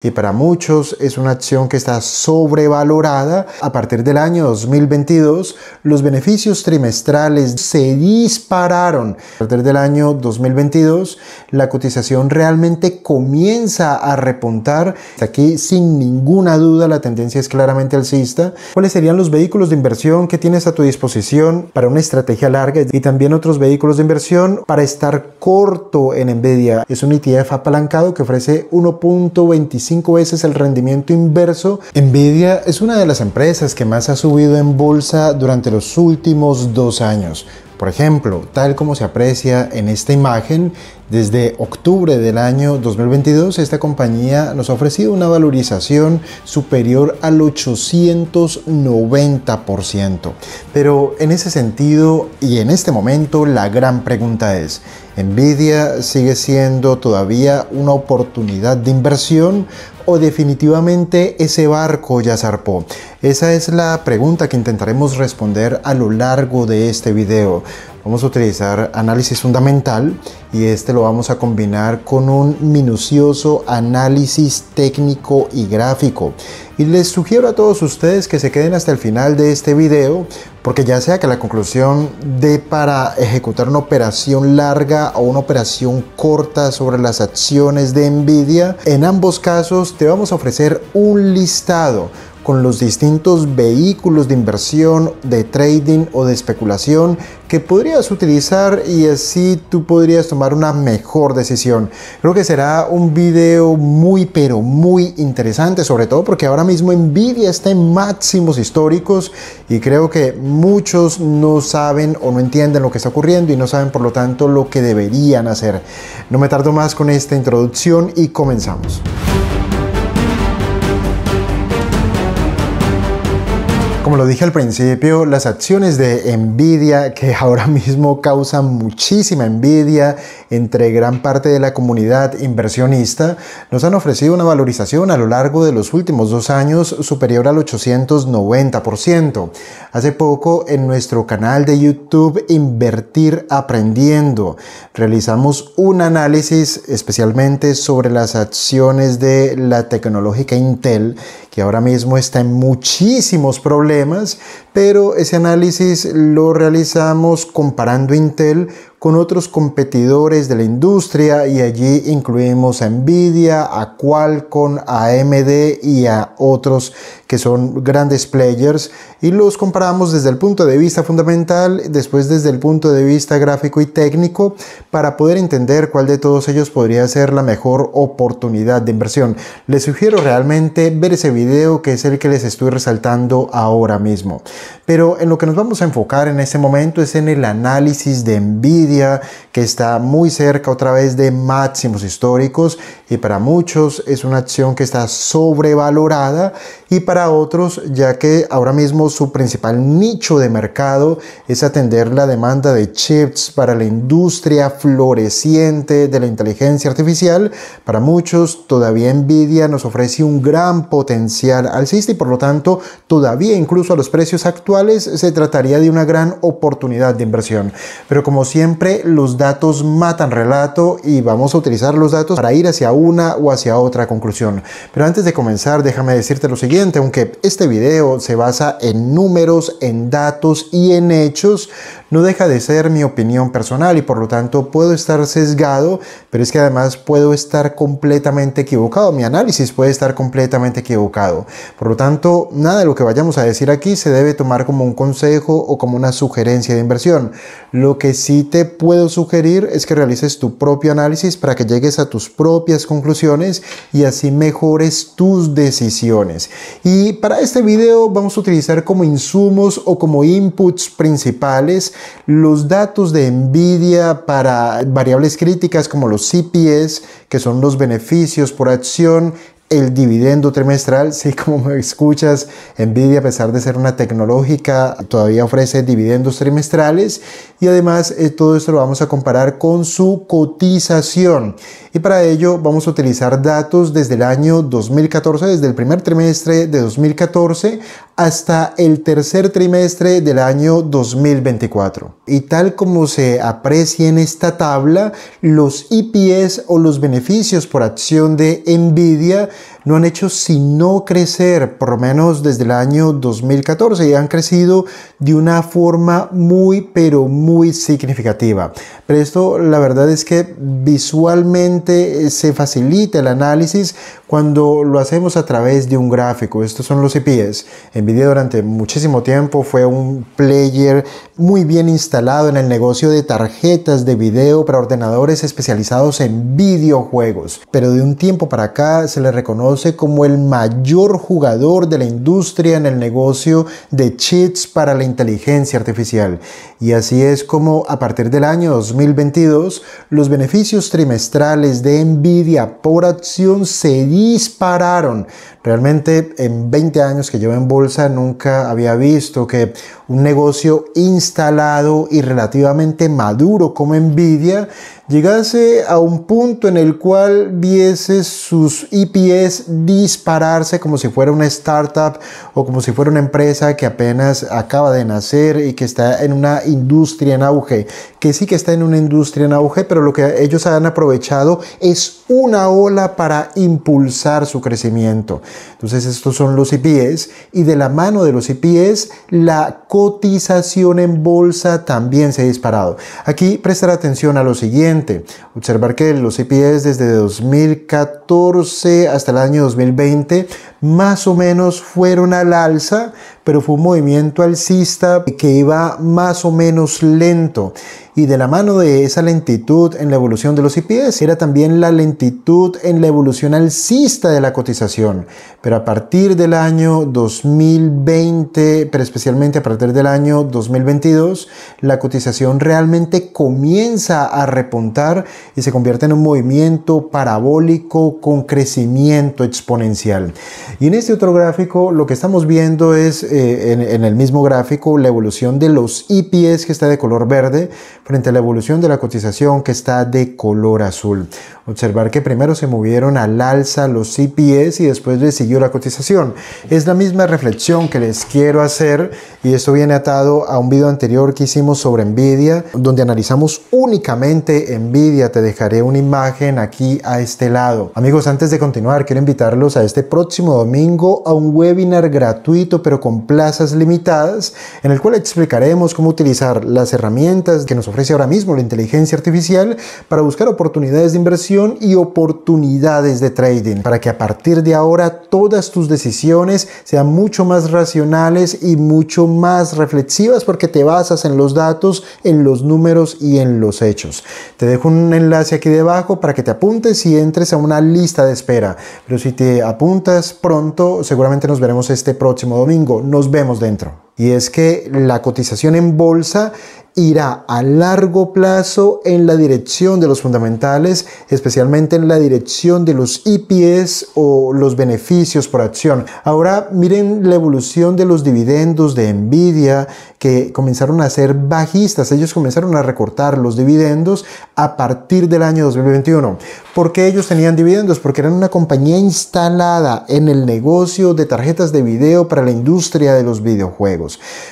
y para muchos es una acción que está sobrevalorada. A partir del año 2022, los beneficios trimestrales se dispararon. A partir del año 2022, la cotización realmente comienza a repuntar. Aquí, sin ninguna duda, la tendencia es claramente alcista. ¿Cuáles serían los vehículos de inversión que tienes a tu disposición para una estrategia larga y también otros vehículos de inversión para estar corto en Nvidia? Es un ETF apalancado que ofrece 1.25 cinco veces el rendimiento inverso. Nvidia es una de las empresas que más ha subido en bolsa durante los últimos dos años. Por ejemplo, tal como se aprecia en esta imagen, desde octubre del año 2022 esta compañía nos ha ofrecido una valorización superior al 890%. Pero en ese sentido y en este momento la gran pregunta es, ¿Nvidia sigue siendo todavía una oportunidad de inversión o definitivamente ese barco ya zarpó? Esa es la pregunta que intentaremos responder a lo largo de este video. Vamos a utilizar análisis fundamental y este lo vamos a combinar con un minucioso análisis técnico y gráfico. Y les sugiero a todos ustedes que se queden hasta el final de este video porque ya sea que la conclusión dé para ejecutar una operación larga o una operación corta sobre las acciones de Nvidia, en ambos casos te vamos a ofrecer un listado con los distintos vehículos de inversión, de trading o de especulación que podrías utilizar y así tú podrías tomar una mejor decisión. Creo que será un video muy pero muy interesante, sobre todo porque ahora mismo Nvidia está en máximos históricos y creo que muchos no saben o no entienden lo que está ocurriendo y no saben por lo tanto lo que deberían hacer. No me tardo más con esta introducción y comenzamos. Como lo dije al principio, las acciones de Nvidia, que ahora mismo causan muchísima envidia entre gran parte de la comunidad inversionista, nos han ofrecido una valorización a lo largo de los últimos dos años superior al 890%. Hace poco en nuestro canal de YouTube Invertir Aprendiendo realizamos un análisis especialmente sobre las acciones de la tecnológica Intel, que ahora mismo está en muchísimos problemas pero ese análisis lo realizamos comparando Intel con otros competidores de la industria y allí incluimos a Nvidia, a Qualcomm, a AMD y a otros que son grandes players y los comparamos desde el punto de vista fundamental, después desde el punto de vista gráfico y técnico para poder entender cuál de todos ellos podría ser la mejor oportunidad de inversión. Les sugiero realmente ver ese video que es el que les estoy resaltando ahora mismo. Pero en lo que nos vamos a enfocar en este momento es en el análisis de Nvidia que está muy cerca otra vez de máximos históricos y para muchos es una acción que está sobrevalorada y para otros ya que ahora mismo su principal nicho de mercado es atender la demanda de chips para la industria floreciente de la inteligencia artificial, para muchos todavía Nvidia nos ofrece un gran potencial alcista y por lo tanto todavía incluso a los precios actuales se trataría de una gran oportunidad de inversión. Pero como siempre los datos matan relato y vamos a utilizar los datos para ir hacia una o hacia otra conclusión. Pero antes de comenzar, déjame decirte lo siguiente, aunque este video se basa en números, en datos y en hechos, no deja de ser mi opinión personal y por lo tanto puedo estar sesgado, pero es que además puedo estar completamente equivocado, mi análisis puede estar completamente equivocado. Por lo tanto, nada de lo que vayamos a decir aquí se debe tomar como un consejo o como una sugerencia de inversión. Lo que sí te puedo sugerir es que realices tu propio análisis para que llegues a tus propias conclusiones y así mejores tus decisiones. Y para este video vamos a utilizar como insumos o como inputs principales los datos de NVIDIA para variables críticas como los CPS, que son los beneficios por acción, el dividendo trimestral, sí, como me escuchas, Nvidia, a pesar de ser una tecnológica, todavía ofrece dividendos trimestrales y además eh, todo esto lo vamos a comparar con su cotización. Y para ello vamos a utilizar datos desde el año 2014, desde el primer trimestre de 2014 hasta el tercer trimestre del año 2024. Y tal como se aprecia en esta tabla, los IPS o los beneficios por acción de Nvidia no han hecho sino crecer, por lo menos desde el año 2014, y han crecido de una forma muy, pero muy significativa. Pero esto, la verdad es que visualmente eh, se facilita el análisis cuando lo hacemos a través de un gráfico. Estos son los IPs. NVIDIA durante muchísimo tiempo fue un player muy bien instalado en el negocio de tarjetas de video para ordenadores especializados en videojuegos, pero de un tiempo para acá se le conoce como el mayor jugador de la industria en el negocio de chips para la inteligencia artificial. Y así es como a partir del año 2022 los beneficios trimestrales de Nvidia por acción se dispararon, Realmente en 20 años que llevo en bolsa nunca había visto que un negocio instalado y relativamente maduro como Nvidia llegase a un punto en el cual viese sus IPS dispararse como si fuera una startup o como si fuera una empresa que apenas acaba de nacer y que está en una industria en auge, que sí que está en una industria en auge, pero lo que ellos han aprovechado es una ola para impulsar su crecimiento. Entonces estos son los IPs y de la mano de los IPs la cotización en bolsa también se ha disparado. Aquí prestar atención a lo siguiente, observar que los IPs desde 2014 hasta el año 2020 más o menos fueron al alza, pero fue un movimiento alcista que iba más o menos lento. Y de la mano de esa lentitud en la evolución de los IPS era también la lentitud en la evolución alcista de la cotización. Pero a partir del año 2020, pero especialmente a partir del año 2022, la cotización realmente comienza a repuntar y se convierte en un movimiento parabólico con crecimiento exponencial. Y en este otro gráfico lo que estamos viendo es eh, en, en, el mismo gráfico la evolución de los IPS que está de color verde frente a la evolución de la cotización que está de color azul. Observar que primero se movieron al alza los CPS y después le siguió la cotización. Es la misma reflexión que les quiero hacer y esto viene atado a un video anterior que hicimos sobre Nvidia, donde analizamos únicamente Nvidia. Te dejaré una imagen aquí a este lado. Amigos, antes de continuar, quiero invitarlos a este próximo domingo a un webinar gratuito pero con plazas limitadas en el cual explicaremos cómo utilizar las herramientas que nos ofrece ahora mismo la inteligencia artificial para buscar oportunidades de inversión y oportunidades de trading para que a partir de ahora todas tus decisiones sean mucho más racionales y mucho más reflexivas porque te basas en los datos, en los números y en los hechos. Te dejo un enlace aquí debajo para que te apuntes y entres a una lista de espera. Pero si te apuntas pronto, seguramente nos veremos este próximo domingo. Nos vemos dentro y es que la cotización en bolsa irá a largo plazo en la dirección de los fundamentales, especialmente en la dirección de los EPS o los beneficios por acción. Ahora miren la evolución de los dividendos de Nvidia que comenzaron a ser bajistas, ellos comenzaron a recortar los dividendos a partir del año 2021. ¿Por qué ellos tenían dividendos? Porque eran una compañía instalada en el negocio de tarjetas de video para la industria de los videojuegos.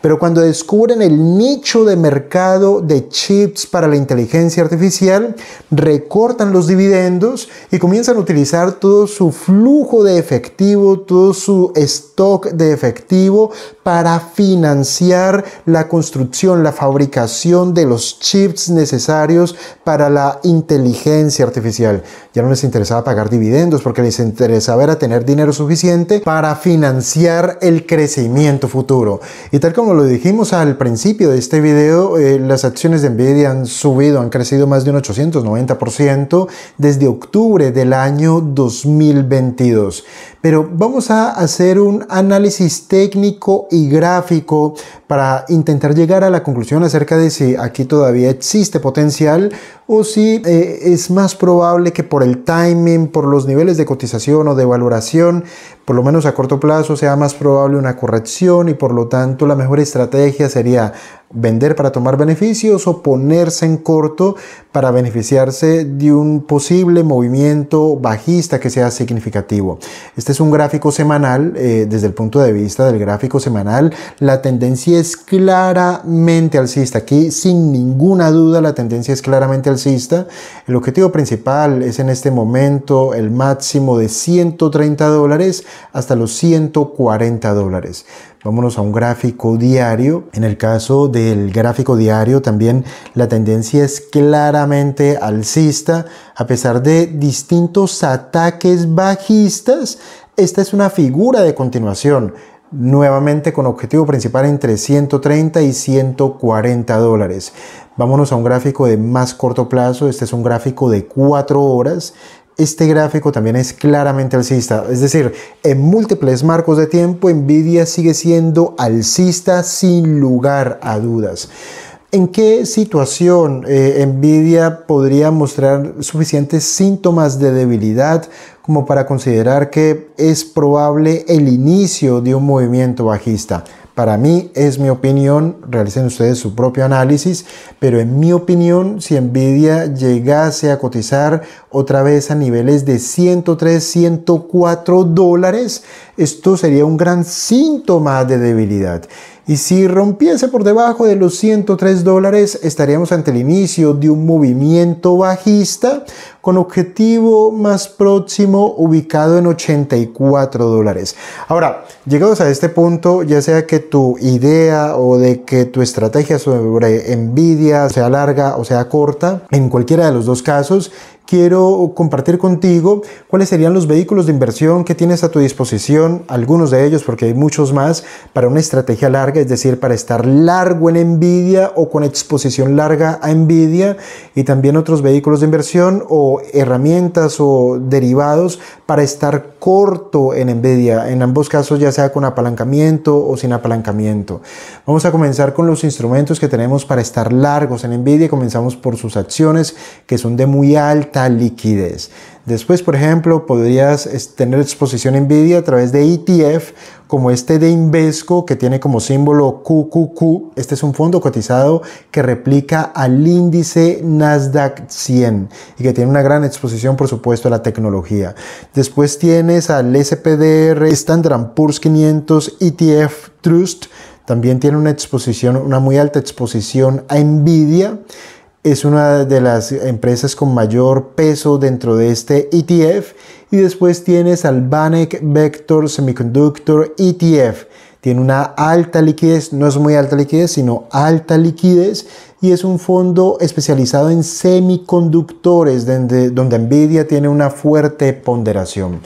Pero cuando descubren el nicho de mercado de chips para la inteligencia artificial, recortan los dividendos y comienzan a utilizar todo su flujo de efectivo, todo su stock de efectivo para financiar la construcción, la fabricación de los chips necesarios para la inteligencia artificial. Ya no les interesaba pagar dividendos porque les interesaba tener dinero suficiente para financiar el crecimiento futuro. Y tal como lo dijimos al principio de este video, eh, las acciones de Nvidia han subido, han crecido más de un 890% desde octubre del año 2022. Pero vamos a hacer un análisis técnico y gráfico para intentar llegar a la conclusión acerca de si aquí todavía existe potencial o si eh, es más probable que por el timing, por los niveles de cotización o de valoración, por lo menos a corto plazo, sea más probable una corrección y por lo tanto la mejor estrategia sería vender para tomar beneficios o ponerse en corto para beneficiarse de un posible movimiento bajista que sea significativo. Este es un gráfico semanal, eh, desde el punto de vista del gráfico semanal, la tendencia es claramente alcista. Aquí sin ninguna duda la tendencia es claramente alcista. El objetivo principal es en este momento el máximo de 130 dólares hasta los 140 dólares. Vámonos a un gráfico diario. En el caso del gráfico diario también la tendencia es claramente alcista. A pesar de distintos ataques bajistas, esta es una figura de continuación nuevamente con objetivo principal entre 130 y 140 dólares. Vámonos a un gráfico de más corto plazo, este es un gráfico de 4 horas. Este gráfico también es claramente alcista, es decir, en múltiples marcos de tiempo Nvidia sigue siendo alcista sin lugar a dudas. ¿En qué situación eh, Nvidia podría mostrar suficientes síntomas de debilidad como para considerar que es probable el inicio de un movimiento bajista? Para mí es mi opinión, realicen ustedes su propio análisis, pero en mi opinión si Nvidia llegase a cotizar otra vez a niveles de 103, 104 dólares, esto sería un gran síntoma de debilidad. Y si rompiese por debajo de los 103 dólares, estaríamos ante el inicio de un movimiento bajista con objetivo más próximo ubicado en 84 dólares. Ahora, llegados a este punto, ya sea que tu idea o de que tu estrategia sobre envidia sea larga o sea corta, en cualquiera de los dos casos, quiero compartir contigo cuáles serían los vehículos de inversión que tienes a tu disposición, algunos de ellos porque hay muchos más, para una estrategia larga, es decir, para estar largo en envidia o con exposición larga a envidia y también otros vehículos de inversión o herramientas o derivados para estar corto en envidia, en ambos casos ya sea con apalancamiento o sin apalancamiento. Vamos a comenzar con los instrumentos que tenemos para estar largos en envidia, comenzamos por sus acciones que son de muy alta liquidez. Después, por ejemplo, podrías tener exposición Nvidia a través de ETF, como este de Invesco, que tiene como símbolo QQQ. Este es un fondo cotizado que replica al índice Nasdaq 100 y que tiene una gran exposición, por supuesto, a la tecnología. Después tienes al SPDR, Standard Poor's 500 ETF Trust. También tiene una exposición, una muy alta exposición a Nvidia es una de las empresas con mayor peso dentro de este ETF y después tienes al Banek Vector Semiconductor ETF. Tiene una alta liquidez, no es muy alta liquidez, sino alta liquidez y es un fondo especializado en semiconductores donde, donde Nvidia tiene una fuerte ponderación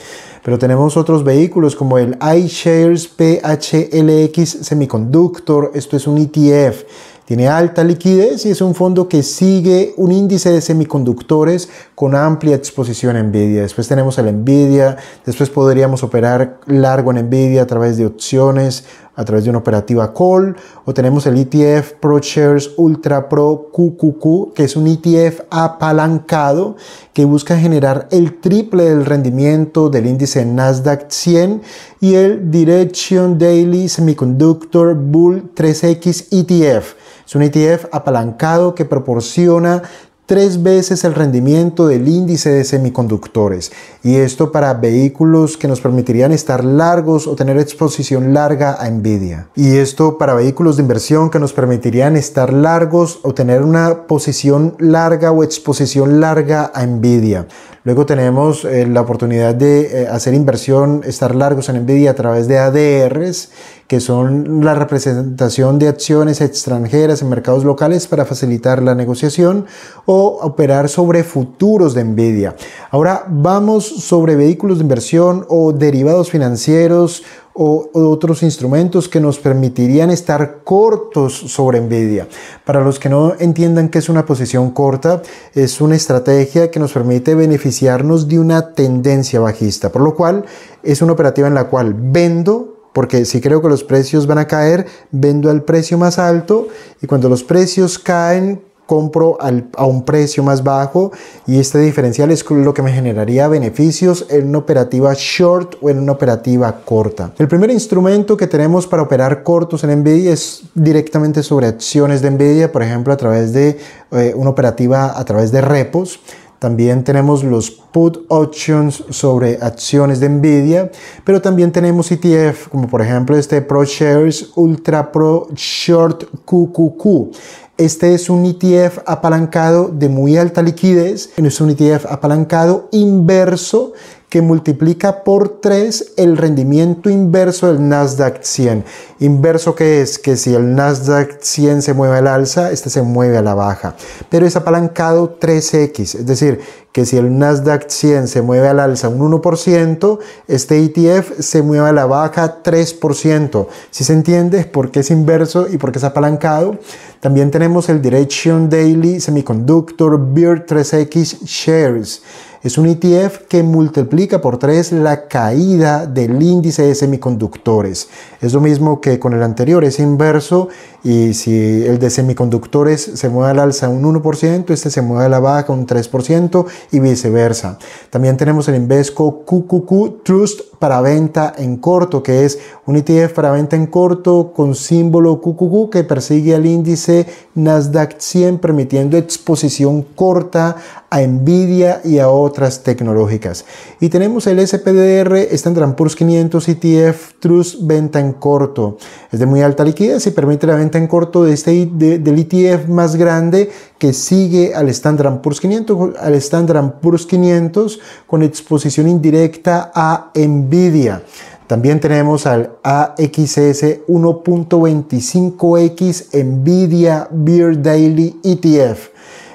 pero tenemos otros vehículos como el iShares PHLX Semiconductor, esto es un ETF, tiene alta liquidez y es un fondo que sigue un índice de semiconductores con amplia exposición a Nvidia. Después tenemos el Nvidia, después podríamos operar largo en Nvidia a través de opciones, a través de una operativa call, o tenemos el ETF ProShares Ultra Pro QQQ, que es un ETF apalancado que busca generar el triple del rendimiento del índice Nasdaq 100 y el Direction Daily Semiconductor Bull 3X ETF es un ETF apalancado que proporciona tres veces el rendimiento del índice de semiconductores y esto para vehículos que nos permitirían estar largos o tener exposición larga a Nvidia y esto para vehículos de inversión que nos permitirían estar largos o tener una posición larga o exposición larga a Nvidia luego tenemos eh, la oportunidad de eh, hacer inversión estar largos en Nvidia a través de ADRs que son la representación de acciones extranjeras en mercados locales para facilitar la negociación o operar sobre futuros de Nvidia. Ahora vamos sobre vehículos de inversión o derivados financieros o otros instrumentos que nos permitirían estar cortos sobre Nvidia. Para los que no entiendan qué es una posición corta, es una estrategia que nos permite beneficiarnos de una tendencia bajista, por lo cual es una operativa en la cual vendo porque si creo que los precios van a caer, vendo al precio más alto y cuando los precios caen, compro a un precio más bajo y este diferencial es lo que me generaría beneficios en una operativa short o en una operativa corta. El primer instrumento que tenemos para operar cortos en Nvidia es directamente sobre acciones de Nvidia, por ejemplo, a través de eh, una operativa a través de repos. También tenemos los put options sobre acciones de Nvidia, pero también tenemos ETF como por ejemplo este ProShares Ultra Pro Short QQQ. Este es un ETF apalancado de muy alta liquidez, es un ETF apalancado inverso que multiplica por 3 el rendimiento inverso del Nasdaq 100. Inverso que es que si el Nasdaq 100 se mueve al alza, este se mueve a la baja, pero es apalancado 3x, es decir, que si el Nasdaq 100 se mueve al alza un 1%, este ETF se mueve a la baja 3%. Si se entiende por qué es inverso y por qué es apalancado. También tenemos el Direction Daily Semiconductor Beer 3X Shares. Es un ETF que multiplica por 3 la caída del índice de semiconductores. Es lo mismo que con el anterior, es inverso y si el de semiconductores se mueve al alza un 1%, este se mueve a la baja un 3% y viceversa. También tenemos el Invesco QQQ Trust para venta en corto, que es un ETF para venta en corto con símbolo QQQ que persigue al índice Nasdaq 100 permitiendo exposición corta a NVIDIA y a otras tecnológicas. Y tenemos el SPDR Standard Poor's 500 ETF Trust venta en corto. Es de muy alta liquidez y permite la venta en corto de este, del ETF más grande que sigue al Standard Poor's 500, al Standard Poor's 500 con exposición indirecta a NVIDIA. También tenemos al AXS 1.25X NVIDIA Beer Daily ETF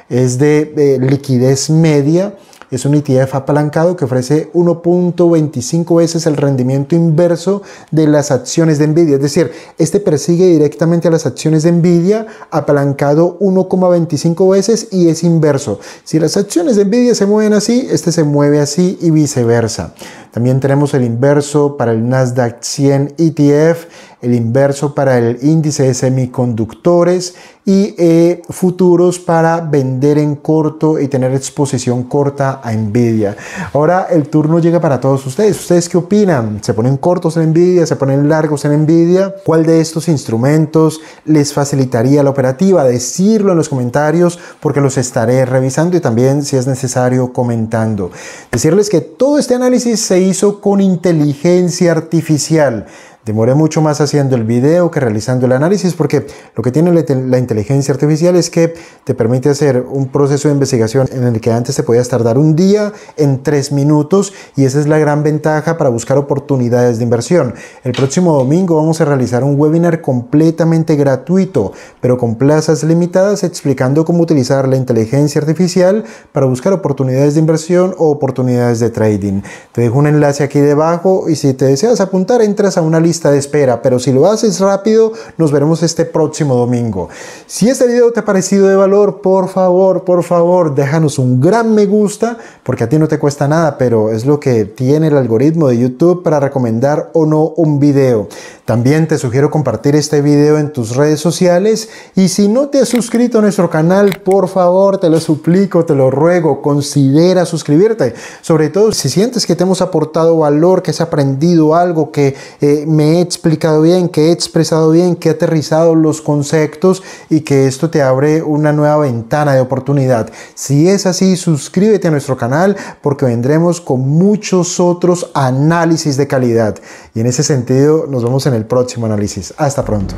es de eh, liquidez media, es un ETF apalancado que ofrece 1.25 veces el rendimiento inverso de las acciones de Nvidia. Es decir, este persigue directamente a las acciones de Nvidia apalancado 1.25 veces y es inverso. Si las acciones de Nvidia se mueven así, este se mueve así y viceversa. También tenemos el inverso para el Nasdaq 100 ETF el inverso para el índice de semiconductores y eh, futuros para vender en corto y tener exposición corta a Nvidia. Ahora el turno llega para todos ustedes. ¿Ustedes qué opinan? ¿Se ponen cortos en Nvidia? ¿Se ponen largos en Nvidia? ¿Cuál de estos instrumentos les facilitaría la operativa? Decirlo en los comentarios porque los estaré revisando y también si es necesario comentando. Decirles que todo este análisis se hizo con inteligencia artificial. Demoré mucho más haciendo el video que realizando el análisis porque lo que tiene la, inteligencia artificial es que te permite hacer un proceso de investigación en el que antes te podías tardar un día en tres minutos y esa es la gran ventaja para buscar oportunidades de inversión. El próximo domingo vamos a realizar un webinar completamente gratuito pero con plazas limitadas explicando cómo utilizar la inteligencia artificial para buscar oportunidades de inversión o oportunidades de trading. Te dejo un enlace aquí debajo y si te deseas apuntar entras a una lista de espera, pero si lo haces rápido, nos veremos este próximo domingo. Si este video te ha parecido de valor, por favor, por favor, déjanos un gran me gusta, porque a ti no te cuesta nada, pero es lo que tiene el algoritmo de YouTube para recomendar o no un video. También te sugiero compartir este video en tus redes sociales y si no te has suscrito a nuestro canal, por favor, te lo suplico, te lo ruego, considera suscribirte, sobre todo si sientes que te hemos aportado valor, que has aprendido algo, que eh, me he explicado bien, que he expresado bien, que he aterrizado los conceptos y que esto te abre una nueva ventana de oportunidad. Si es así, suscríbete a nuestro canal porque vendremos con muchos otros análisis de calidad. Y en ese sentido, nos vemos en el próximo análisis. Hasta pronto.